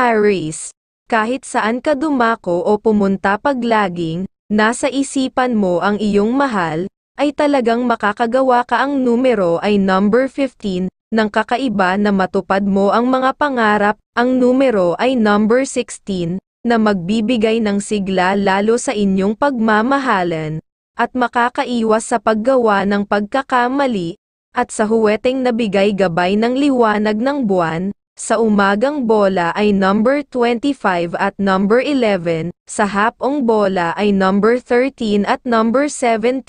Aries, kahit saan ka dumako o pumunta pag laging, nasa isipan mo ang iyong mahal, ay talagang makakagawa ka ang numero ay number 15, ng kakaiba na matupad mo ang mga pangarap, ang numero ay number 16, na magbibigay ng sigla lalo sa inyong pagmamahalan, at makakaiwas sa paggawa ng pagkakamali, at sa huweteng nabigay gabay ng liwanag ng buwan, sa umagang bola ay number 25 at number 11, sa hapong bola ay number 13 at number 17,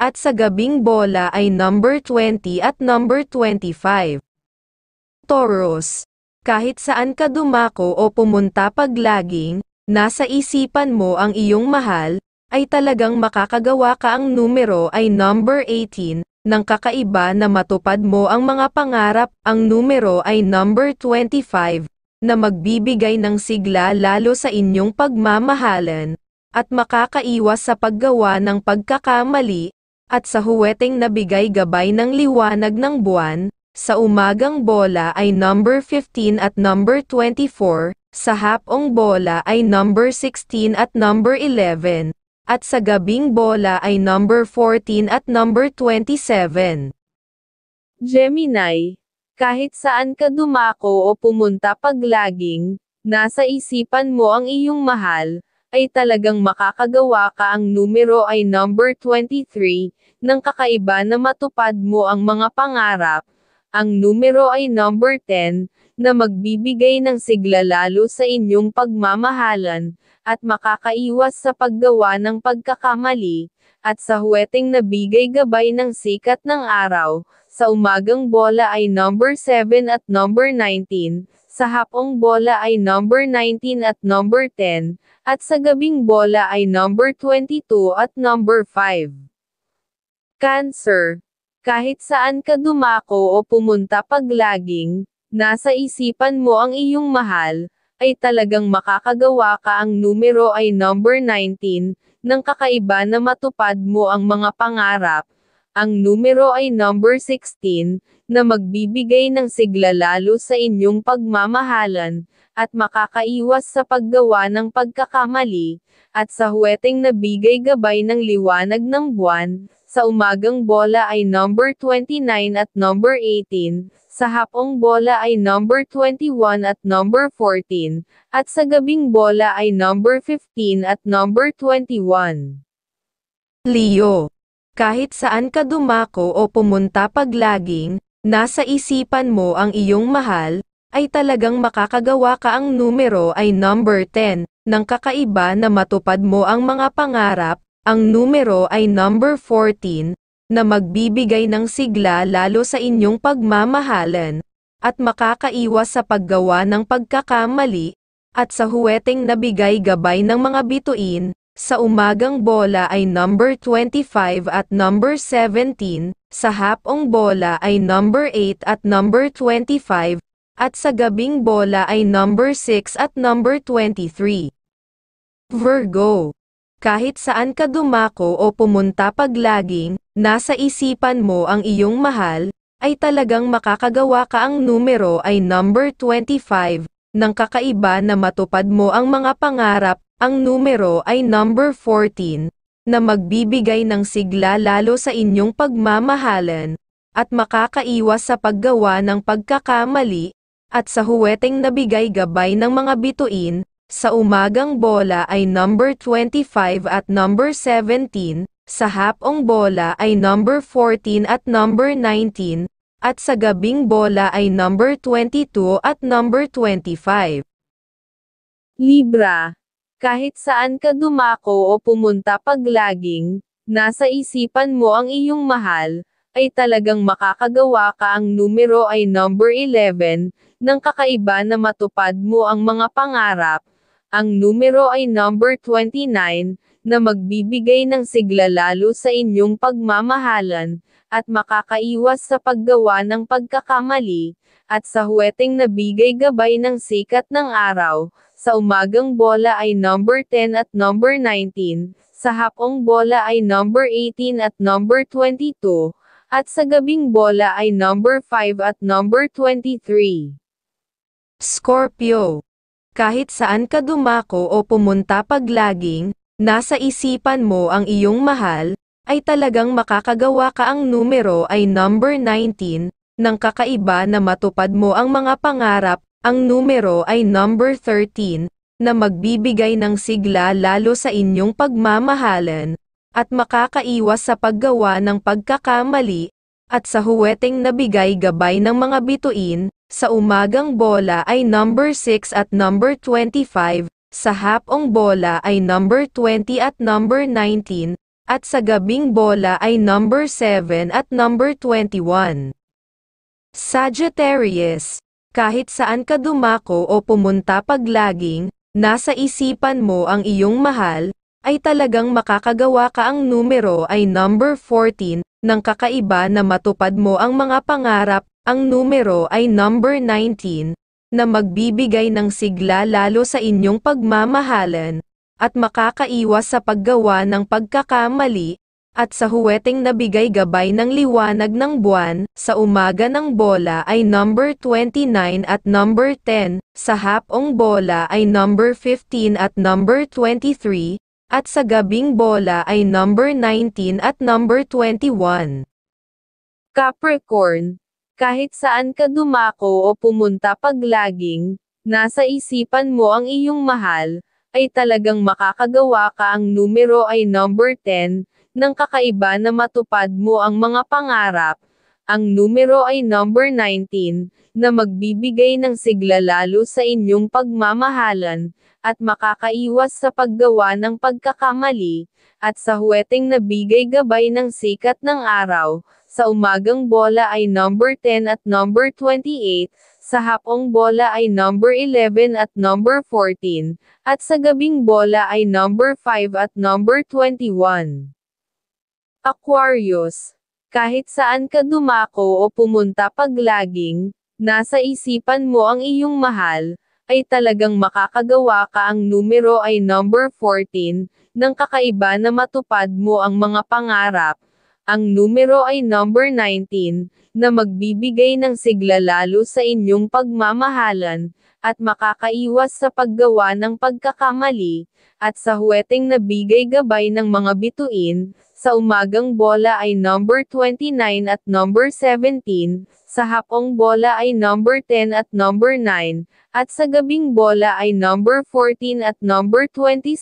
at sa gabing bola ay number 20 at number 25. Taurus, kahit saan ka dumako o pumunta paglaging, nasa isipan mo ang iyong mahal, ay talagang makakagawa ka ang numero ay number 18, ng kakaiba na matupad mo ang mga pangarap. Ang numero ay number 25, na magbibigay ng sigla lalo sa inyong pagmamahalan, at makakaiwas sa paggawa ng pagkakamali, at sa huweteng nabigay gabay ng liwanag ng buwan, sa umagang bola ay number 15 at number 24, sa hapong bola ay number 16 at number 11, at sa gabing bola ay number 14 at number 27. Gemini, kahit saan ka dumako o pumunta paglaging, nasa isipan mo ang iyong mahal, ay talagang makakagawa ka ang numero ay number 23, nang kakaiba na matupad mo ang mga pangarap, ang numero ay number 10, na magbibigay ng sigla lalo sa inyong pagmamahalan, at makakaiwas sa paggawa ng pagkakamali, at sa huweting na bigay gabay ng sikat ng araw, sa umagang bola ay number 7 at number 19, sa hapong bola ay number 19 at number 10, at sa gabing bola ay number 22 at number 5. Cancer. Kahit saan ka dumako o pumunta paglaging, nasa isipan mo ang iyong mahal, ay talagang makakagawa ka ang numero ay number 19, ng kakaiba na matupad mo ang mga pangarap, ang numero ay number 16, na magbibigay ng sigla lalo sa inyong pagmamahalan, at makakaiwas sa paggawa ng pagkakamali, at sa huweteng na bigay gabay ng liwanag ng buwan, sa umagang bola ay number 29 at number 18, sa hapong bola ay number 21 at number 14, at sa gabing bola ay number 15 at number 21. Leo. Kahit saan ka dumako o pumunta paglaging, nasa isipan mo ang iyong mahal, ay talagang makakagawa ka ang numero ay number 10, nang kakaiba na matupad mo ang mga pangarap, ang numero ay number 14, na magbibigay ng sigla lalo sa inyong pagmamahalan, at makakaiwas sa paggawa ng pagkakamali, at sa huweteng nabigay gabay ng mga bituin, sa umagang bola ay number 25 at number 17, sa hapong bola ay number 8 at number 25, at sa gabing bola ay number 6 at number 23. Virgo kahit saan ka dumako o pumunta paglaging, nasa isipan mo ang iyong mahal, ay talagang makakagawa ka ang numero ay number 25, nang kakaiba na matupad mo ang mga pangarap, ang numero ay number 14, na magbibigay ng sigla lalo sa inyong pagmamahalan, at makakaiwas sa paggawa ng pagkakamali, at sa huweteng nabigay gabay ng mga bituin, sa umagang bola ay number 25 at number 17, sa hapong bola ay number 14 at number 19, at sa gabing bola ay number 22 at number 25. Libra, kahit saan ka dumako o pumunta paglaging, nasa isipan mo ang iyong mahal, ay talagang makakagawa ka ang numero ay number 11, nang kakaiba na matupad mo ang mga pangarap, ang numero ay number 29, na magbibigay ng sigla lalo sa inyong pagmamahalan, at makakaiwas sa paggawa ng pagkakamali, at sa huweting bigay gabay ng sikat ng araw, sa umagang bola ay number 10 at number 19, sa hapong bola ay number 18 at number 22, at sa gabing bola ay number 5 at number 23. Scorpio kahit saan ka dumako o pumunta paglaging, nasa isipan mo ang iyong mahal, ay talagang makakagawa ka ang numero ay number 19, ng kakaiba na matupad mo ang mga pangarap, ang numero ay number 13, na magbibigay ng sigla lalo sa inyong pagmamahalan, at makakaiwas sa paggawa ng pagkakamali, at sa huweteng nabigay gabay ng mga bituin, sa umagang bola ay number 6 at number 25, sa hapong bola ay number 20 at number 19, at sa gabing bola ay number 7 at number 21. Sagittarius, kahit saan ka dumako o pumunta paglaging, nasa isipan mo ang iyong mahal, ay talagang makakagawa ka ang numero ay number 14, ng kakaiba na matupad mo ang mga pangarap ang numero ay number 19, na magbibigay ng sigla lalo sa inyong pagmamahalan, at makakaiwas sa paggawa ng pagkakamali, at sa huweteng nabigay gabay ng liwanag ng buwan, sa umaga ng bola ay number 29 at number 10, sa hapong bola ay number 15 at number 23, at sa gabing bola ay number 19 at number 21. Capricorn, kahit saan ka dumako o pumunta paglaging, nasa isipan mo ang iyong mahal, ay talagang makakagawa ka ang numero ay number 10, ng kakaiba na matupad mo ang mga pangarap, ang numero ay number 19, na magbibigay ng sigla lalo sa inyong pagmamahalan, at makakaiwas sa paggawa ng pagkakamali, at sa huweting na bigay gabay ng sikat ng araw, sa umagang bola ay number 10 at number 28, sa hapong bola ay number 11 at number 14, at sa gabing bola ay number 5 at number 21. Aquarius, kahit saan ka dumako o pumunta paglaging, nasa isipan mo ang iyong mahal, ay talagang makakagawa ka ang numero ay number 14, ng kakaiba na matupad mo ang mga pangarap, ang numero ay number 19, na magbibigay ng sigla lalo sa inyong pagmamahalan, at makakaiwas sa paggawa ng pagkakamali, at sa huweting na bigay gabay ng mga bituin, sa umagang bola ay number 29 at number 17, sa hapong bola ay number 10 at number 9, at sa gabing bola ay number 14 at number 27.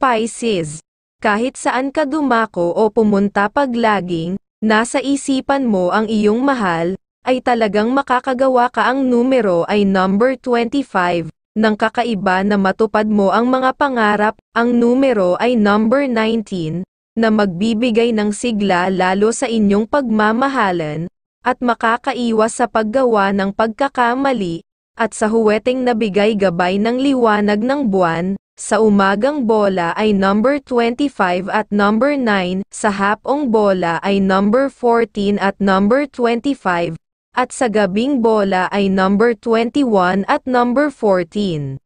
Pisces kahit saan ka dumako o pumunta pag laging, nasa isipan mo ang iyong mahal, ay talagang makakagawa ka ang numero ay number 25, nang kakaiba na matupad mo ang mga pangarap, ang numero ay number 19, na magbibigay ng sigla lalo sa inyong pagmamahalan, at makakaiwas sa paggawa ng pagkakamali, at sa huweteng nabigay gabay ng liwanag ng buwan, sa umagang bola ay number 25 at number 9, sa hapong bola ay number 14 at number 25, at sa gabing bola ay number 21 at number 14.